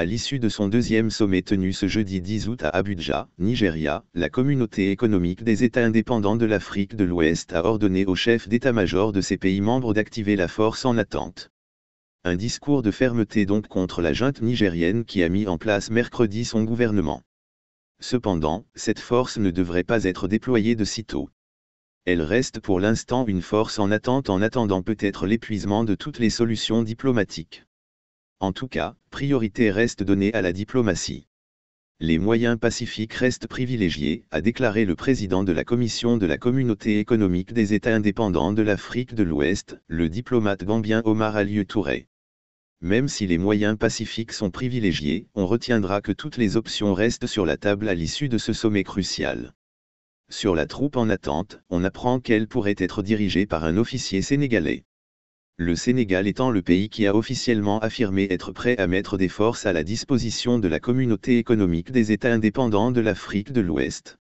À l'issue de son deuxième sommet tenu ce jeudi 10 août à Abuja, Nigeria, la communauté économique des États indépendants de l'Afrique de l'Ouest a ordonné aux chefs d'état-major de ses pays membres d'activer la force en attente. Un discours de fermeté donc contre la junte nigérienne qui a mis en place mercredi son gouvernement. Cependant, cette force ne devrait pas être déployée de sitôt. Elle reste pour l'instant une force en attente en attendant peut-être l'épuisement de toutes les solutions diplomatiques. En tout cas, priorité reste donnée à la diplomatie. Les moyens pacifiques restent privilégiés, a déclaré le président de la Commission de la Communauté économique des États indépendants de l'Afrique de l'Ouest, le diplomate gambien Omar Aliou Touré. Même si les moyens pacifiques sont privilégiés, on retiendra que toutes les options restent sur la table à l'issue de ce sommet crucial. Sur la troupe en attente, on apprend qu'elle pourrait être dirigée par un officier sénégalais le Sénégal étant le pays qui a officiellement affirmé être prêt à mettre des forces à la disposition de la communauté économique des États indépendants de l'Afrique de l'Ouest.